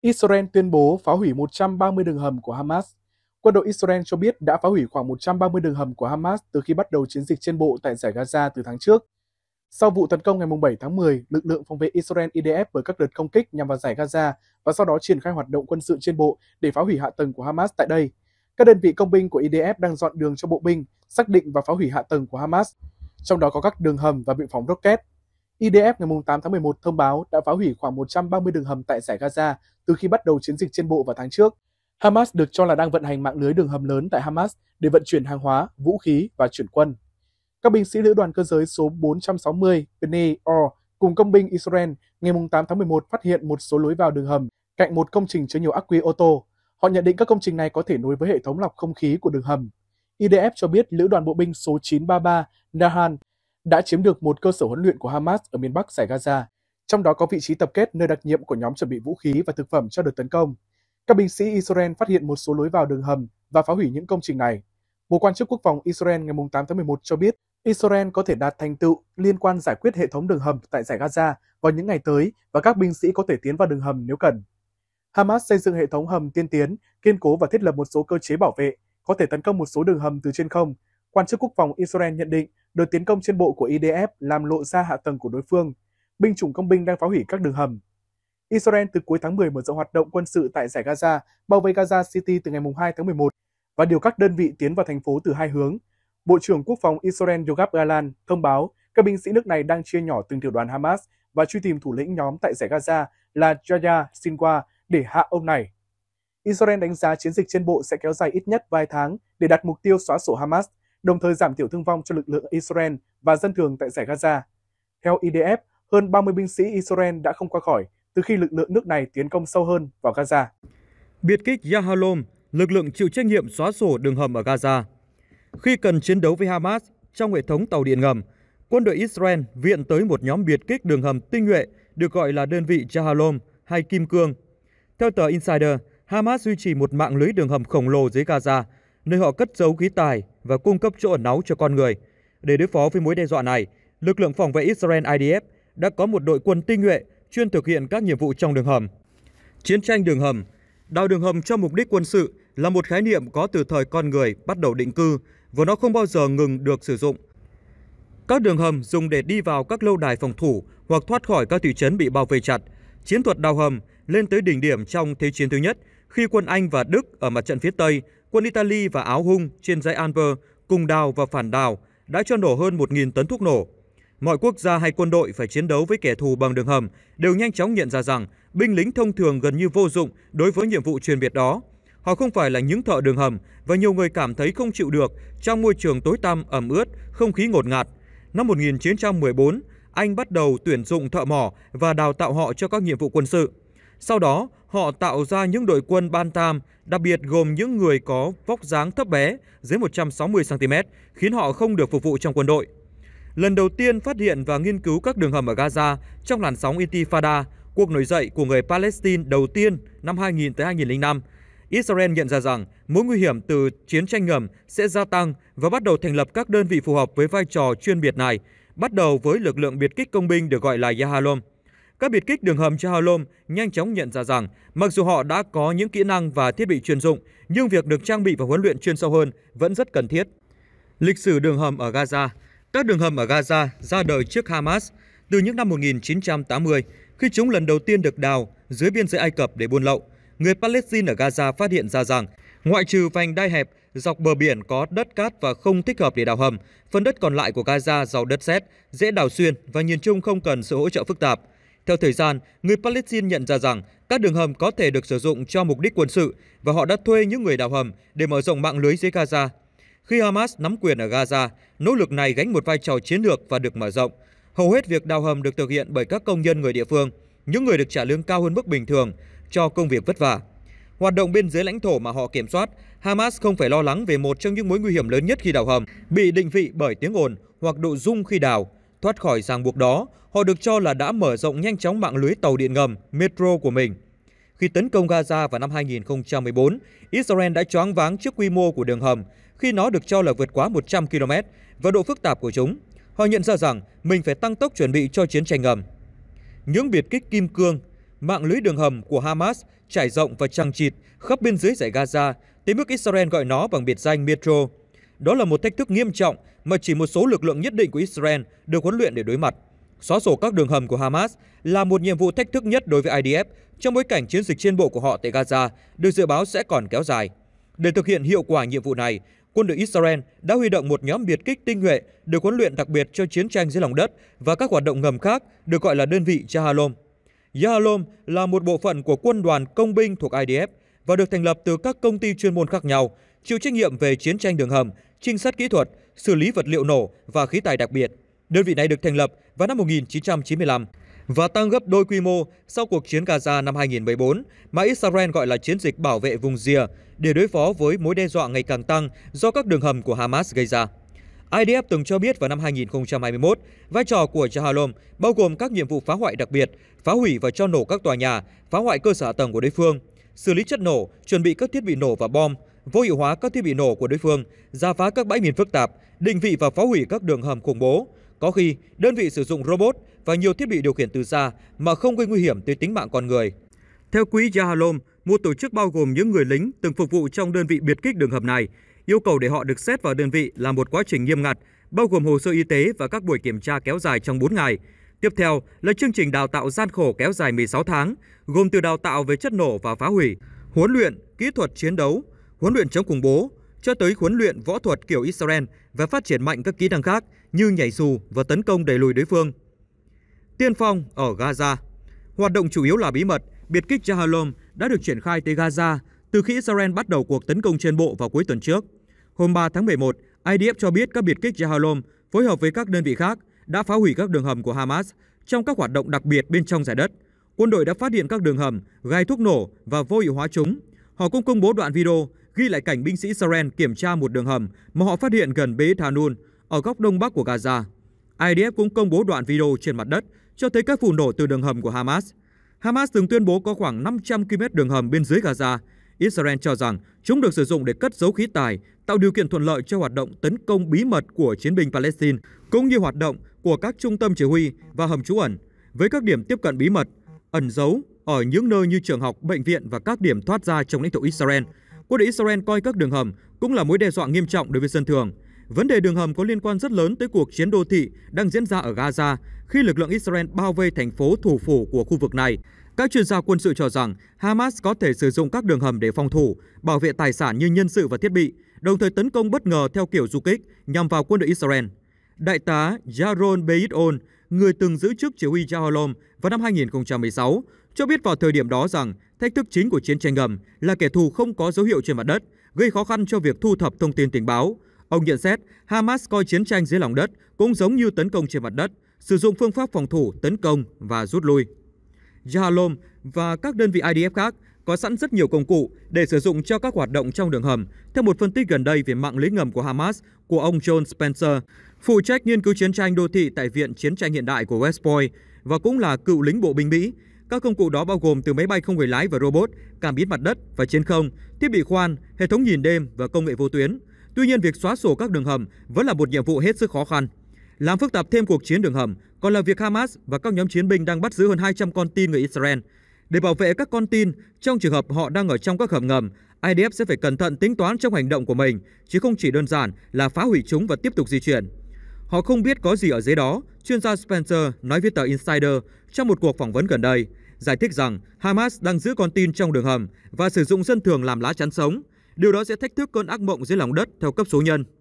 Israel tuyên bố phá hủy 130 đường hầm của Hamas. Quân đội Israel cho biết đã phá hủy khoảng 130 đường hầm của Hamas từ khi bắt đầu chiến dịch trên bộ tại giải Gaza từ tháng trước. Sau vụ tấn công ngày 7 tháng 10, lực lượng phòng vệ Israel IDF với các đợt công kích nhằm vào giải Gaza và sau đó triển khai hoạt động quân sự trên bộ để phá hủy hạ tầng của Hamas tại đây. Các đơn vị công binh của IDF đang dọn đường cho bộ binh, xác định và phá hủy hạ tầng của Hamas, trong đó có các đường hầm và bị phóng rocket. IDF ngày 8 tháng 11 thông báo đã phá hủy khoảng 130 đường hầm tại giải Gaza từ khi bắt đầu chiến dịch trên bộ vào tháng trước. Hamas được cho là đang vận hành mạng lưới đường hầm lớn tại Hamas để vận chuyển hàng hóa, vũ khí và chuyển quân. Các binh sĩ lữ đoàn cơ giới số 460 Bnei Or cùng công binh Israel ngày 8 tháng 11 phát hiện một số lối vào đường hầm cạnh một công trình chứa nhiều ắc quy ô tô. Họ nhận định các công trình này có thể nối với hệ thống lọc không khí của đường hầm. IDF cho biết lữ đoàn bộ binh số 933 Nahan đã chiếm được một cơ sở huấn luyện của Hamas ở miền Bắc giải Gaza, trong đó có vị trí tập kết nơi đặc nhiệm của nhóm chuẩn bị vũ khí và thực phẩm cho đợt tấn công. Các binh sĩ Israel phát hiện một số lối vào đường hầm và phá hủy những công trình này. Một quan chức quốc phòng Israel ngày 8 tháng 11 cho biết Israel có thể đạt thành tựu liên quan giải quyết hệ thống đường hầm tại giải Gaza vào những ngày tới và các binh sĩ có thể tiến vào đường hầm nếu cần. Hamas xây dựng hệ thống hầm tiên tiến, kiên cố và thiết lập một số cơ chế bảo vệ, có thể tấn công một số đường hầm từ trên không Quan chức quốc phòng Israel nhận định đợt tiến công trên bộ của IDF làm lộ ra hạ tầng của đối phương. Binh chủng công binh đang phá hủy các đường hầm. Israel từ cuối tháng 10 mở rộng hoạt động quân sự tại giải Gaza, bao vây Gaza City từ ngày 2 tháng 11 và điều các đơn vị tiến vào thành phố từ hai hướng. Bộ trưởng Quốc phòng Israel Yoav Galan thông báo các binh sĩ nước này đang chia nhỏ từng tiểu đoàn Hamas và truy tìm thủ lĩnh nhóm tại giải Gaza là Yahya Sinwar để hạ ông này. Israel đánh giá chiến dịch trên bộ sẽ kéo dài ít nhất vài tháng để đặt mục tiêu xóa sổ Hamas đồng thời giảm thiểu thương vong cho lực lượng Israel và dân thường tại giải Gaza. Theo IDF, hơn 30 binh sĩ Israel đã không qua khỏi từ khi lực lượng nước này tiến công sâu hơn vào Gaza. Biệt kích Yahalom, lực lượng chịu trách nhiệm xóa sổ đường hầm ở Gaza. Khi cần chiến đấu với Hamas trong hệ thống tàu điện ngầm, quân đội Israel viện tới một nhóm biệt kích đường hầm tinh nhuệ được gọi là đơn vị Jahalom hay Kim Cương. Theo tờ Insider, Hamas duy trì một mạng lưới đường hầm khổng lồ dưới Gaza nơi họ cất giấu khí tài và cung cấp chỗ ẩn náu cho con người. Để đối phó với mối đe dọa này, lực lượng phòng vệ Israel IDF đã có một đội quân tinh nhuệ chuyên thực hiện các nhiệm vụ trong đường hầm. Chiến tranh đường hầm Đào đường hầm cho mục đích quân sự là một khái niệm có từ thời con người bắt đầu định cư và nó không bao giờ ngừng được sử dụng. Các đường hầm dùng để đi vào các lâu đài phòng thủ hoặc thoát khỏi các thị trấn bị bao vây chặt. Chiến thuật đào hầm lên tới đỉnh điểm trong Thế chiến thứ nhất khi quân Anh và Đức ở mặt trận phía Tây quân Italy và Áo Hung trên dãy Anver cùng đào và phản đào đã cho nổ hơn 1.000 tấn thuốc nổ. Mọi quốc gia hay quân đội phải chiến đấu với kẻ thù bằng đường hầm đều nhanh chóng nhận ra rằng binh lính thông thường gần như vô dụng đối với nhiệm vụ truyền biệt đó. Họ không phải là những thợ đường hầm và nhiều người cảm thấy không chịu được trong môi trường tối tăm ẩm ướt, không khí ngột ngạt. Năm 1914, anh bắt đầu tuyển dụng thợ mỏ và đào tạo họ cho các nhiệm vụ quân sự. Sau đó, họ tạo ra những đội quân ban tam, đặc biệt gồm những người có vóc dáng thấp bé, dưới 160cm, khiến họ không được phục vụ trong quân đội. Lần đầu tiên phát hiện và nghiên cứu các đường hầm ở Gaza trong làn sóng Intifada, cuộc nổi dậy của người Palestine đầu tiên năm 2000-2005, Israel nhận ra rằng mối nguy hiểm từ chiến tranh ngầm sẽ gia tăng và bắt đầu thành lập các đơn vị phù hợp với vai trò chuyên biệt này, bắt đầu với lực lượng biệt kích công binh được gọi là Yahalom. Các biệt kích đường hầm Chahalom nhanh chóng nhận ra rằng mặc dù họ đã có những kỹ năng và thiết bị chuyên dụng, nhưng việc được trang bị và huấn luyện chuyên sâu hơn vẫn rất cần thiết. Lịch sử đường hầm ở Gaza Các đường hầm ở Gaza ra đời trước Hamas từ những năm 1980 khi chúng lần đầu tiên được đào dưới biên giới Ai Cập để buôn lậu. Người Palestine ở Gaza phát hiện ra rằng ngoại trừ vành đai hẹp dọc bờ biển có đất cát và không thích hợp để đào hầm, phần đất còn lại của Gaza giàu đất sét, dễ đào xuyên và nhìn chung không cần sự hỗ trợ phức tạp. Theo thời gian, người Palestine nhận ra rằng các đường hầm có thể được sử dụng cho mục đích quân sự và họ đã thuê những người đào hầm để mở rộng mạng lưới dưới Gaza. Khi Hamas nắm quyền ở Gaza, nỗ lực này gánh một vai trò chiến lược và được mở rộng. Hầu hết việc đào hầm được thực hiện bởi các công nhân người địa phương, những người được trả lương cao hơn mức bình thường cho công việc vất vả. Hoạt động bên dưới lãnh thổ mà họ kiểm soát, Hamas không phải lo lắng về một trong những mối nguy hiểm lớn nhất khi đào hầm, bị định vị bởi tiếng ồn hoặc độ rung khi đào Thoát khỏi ràng buộc đó, họ được cho là đã mở rộng nhanh chóng mạng lưới tàu điện ngầm metro của mình. Khi tấn công Gaza vào năm 2014, Israel đã choáng váng trước quy mô của đường hầm khi nó được cho là vượt quá 100 km và độ phức tạp của chúng. Họ nhận ra rằng mình phải tăng tốc chuẩn bị cho chiến tranh ngầm. Những biệt kích kim cương, mạng lưới đường hầm của Hamas trải rộng và trăng trịt khắp biên dưới giải Gaza, tới mức Israel gọi nó bằng biệt danh Metro. Đó là một thách thức nghiêm trọng mà chỉ một số lực lượng nhất định của Israel được huấn luyện để đối mặt. Xóa sổ các đường hầm của Hamas là một nhiệm vụ thách thức nhất đối với IDF trong bối cảnh chiến dịch trên bộ của họ tại Gaza được dự báo sẽ còn kéo dài. Để thực hiện hiệu quả nhiệm vụ này, quân đội Israel đã huy động một nhóm biệt kích tinh nhuệ được huấn luyện đặc biệt cho chiến tranh dưới lòng đất và các hoạt động ngầm khác được gọi là đơn vị Yahalom. Yahalom là một bộ phận của quân đoàn công binh thuộc IDF và được thành lập từ các công ty chuyên môn khác nhau, chịu trách nhiệm về chiến tranh đường hầm trinh sát kỹ thuật, xử lý vật liệu nổ và khí tài đặc biệt. Đơn vị này được thành lập vào năm 1995 và tăng gấp đôi quy mô sau cuộc chiến Gaza năm 2014 mà Israel gọi là chiến dịch bảo vệ vùng rìa để đối phó với mối đe dọa ngày càng tăng do các đường hầm của Hamas gây ra. IDF từng cho biết vào năm 2021, vai trò của Jahalom bao gồm các nhiệm vụ phá hoại đặc biệt, phá hủy và cho nổ các tòa nhà, phá hoại cơ sở tầng của đối phương, xử lý chất nổ, chuẩn bị các thiết bị nổ và bom, vô hiệu hóa các thiết bị nổ của đối phương, giả phá các bãi miền phức tạp, định vị và phá hủy các đường hầm khủng bố. Có khi, đơn vị sử dụng robot và nhiều thiết bị điều khiển từ xa mà không gây nguy hiểm tới tính mạng con người. Theo quý Jahalom, một tổ chức bao gồm những người lính từng phục vụ trong đơn vị biệt kích đường hầm này, yêu cầu để họ được xét vào đơn vị là một quá trình nghiêm ngặt, bao gồm hồ sơ y tế và các buổi kiểm tra kéo dài trong 4 ngày. Tiếp theo là chương trình đào tạo gian khổ kéo dài 16 tháng, gồm từ đào tạo về chất nổ và phá hủy, huấn luyện, kỹ thuật chiến đấu, huấn luyện chống khủng bố, cho tới huấn luyện võ thuật kiểu Israel và phát triển mạnh các kỹ năng khác như nhảy dù và tấn công đẩy lùi đối phương. Tiên phong ở Gaza Hoạt động chủ yếu là bí mật, biệt kích Jahalom đã được triển khai tới Gaza từ khi Israel bắt đầu cuộc tấn công trên bộ vào cuối tuần trước. Hôm 3 tháng 11, IDF cho biết các biệt kích Jahalom phối hợp với các đơn vị khác đã phá hủy các đường hầm của Hamas trong các hoạt động đặc biệt bên trong giải đất. Quân đội đã phát hiện các đường hầm, gai thuốc nổ và vô hiệu hóa chúng. Họ cũng công bố đoạn video ghi lại cảnh binh sĩ Israel kiểm tra một đường hầm mà họ phát hiện gần Beit Hanun ở góc đông bắc của Gaza. IDF cũng công bố đoạn video trên mặt đất cho thấy các vụ nổ từ đường hầm của Hamas. Hamas từng tuyên bố có khoảng 500 km đường hầm bên dưới Gaza. Israel cho rằng chúng được sử dụng để cất dấu khí tài, tạo điều kiện thuận lợi cho hoạt động tấn công bí mật của chiến binh Palestine, cũng như hoạt động của các trung tâm chỉ huy và hầm trú ẩn, với các điểm tiếp cận bí mật, ẩn giấu ở những nơi như trường học, bệnh viện và các điểm thoát ra trong lãnh thổ Israel, quân đội Israel coi các đường hầm cũng là mối đe dọa nghiêm trọng đối với dân thường. Vấn đề đường hầm có liên quan rất lớn tới cuộc chiến đô thị đang diễn ra ở Gaza khi lực lượng Israel bao vây thành phố thủ phủ của khu vực này. Các chuyên gia quân sự cho rằng Hamas có thể sử dụng các đường hầm để phòng thủ, bảo vệ tài sản như nhân sự và thiết bị, đồng thời tấn công bất ngờ theo kiểu du kích nhằm vào quân đội Israel. Đại tá Yaron Beit-On, người từng giữ chức chỉ huy Jaholom vào năm 2016, cho biết vào thời điểm đó rằng thách thức chính của chiến tranh ngầm là kẻ thù không có dấu hiệu trên mặt đất, gây khó khăn cho việc thu thập thông tin tình báo. Ông nhận xét Hamas coi chiến tranh dưới lòng đất cũng giống như tấn công trên mặt đất, sử dụng phương pháp phòng thủ, tấn công và rút lui. Jahalom và các đơn vị IDF khác có sẵn rất nhiều công cụ để sử dụng cho các hoạt động trong đường hầm, theo một phân tích gần đây về mạng lưới ngầm của Hamas của ông John Spencer phụ trách nghiên cứu chiến tranh đô thị tại Viện Chiến tranh Hiện đại của West Point và cũng là cựu lính bộ binh Mỹ. Các công cụ đó bao gồm từ máy bay không người lái và robot, cảm biến mặt đất và chiến không, thiết bị khoan, hệ thống nhìn đêm và công nghệ vô tuyến. Tuy nhiên, việc xóa sổ các đường hầm vẫn là một nhiệm vụ hết sức khó khăn. Làm phức tạp thêm cuộc chiến đường hầm còn là việc Hamas và các nhóm chiến binh đang bắt giữ hơn 200 con tin người Israel. Để bảo vệ các con tin, trong trường hợp họ đang ở trong các hầm ngầm, IDF sẽ phải cẩn thận tính toán trong hành động của mình, chứ không chỉ đơn giản là phá hủy chúng và tiếp tục di chuyển. Họ không biết có gì ở dưới đó, chuyên gia Spencer nói với tờ Insider trong một cuộc phỏng vấn gần đây, giải thích rằng Hamas đang giữ con tin trong đường hầm và sử dụng dân thường làm lá chắn sống. Điều đó sẽ thách thức cơn ác mộng dưới lòng đất theo cấp số nhân.